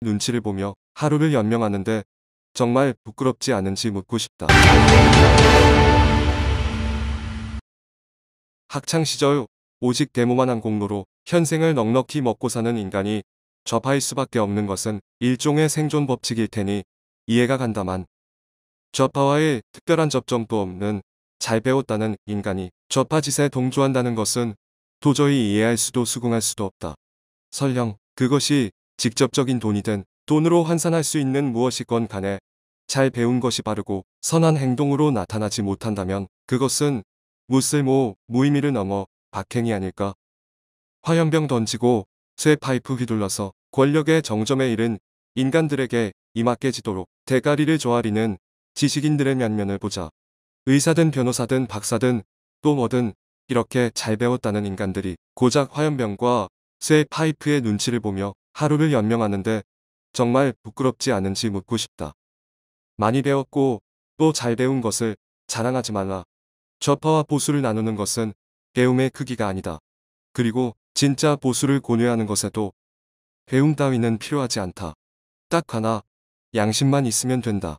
눈치를 보며 하루를 연명하는데 정말 부끄럽지 않은지 묻고 싶다. 학창시절 오직 데모만 한 공로로 현생을 넉넉히 먹고 사는 인간이 좌파일 수밖에 없는 것은 일종의 생존 법칙일 테니 이해가 간다만 좌파와의 특별한 접점도 없는 잘 배웠다는 인간이 좌파 짓에 동조한다는 것은 도저히 이해할 수도 수긍할 수도 없다. 설령 그것이 직접적인 돈이든 돈으로 환산할 수 있는 무엇이건 간에 잘 배운 것이 바르고 선한 행동으로 나타나지 못한다면 그것은 무쓸모, 무의미를 넘어 박행이 아닐까. 화염병 던지고 쇠 파이프 휘둘러서 권력의 정점에 이른 인간들에게 이마깨지도록 대가리를 조아리는 지식인들의 면면을 보자. 의사든 변호사든 박사든 또 뭐든 이렇게 잘 배웠다는 인간들이 고작 화염병과 쇠 파이프의 눈치를 보며 하루를 연명하는데 정말 부끄럽지 않은지 묻고 싶다. 많이 배웠고 또 잘 배운 것을 자랑하지 말라. 좌파와 보수를 나누는 것은 배움의 크기가 아니다. 그리고 진짜 보수를 고뇌하는 것에도 배움 따위는 필요하지 않다. 딱 하나, 양심만 있으면 된다.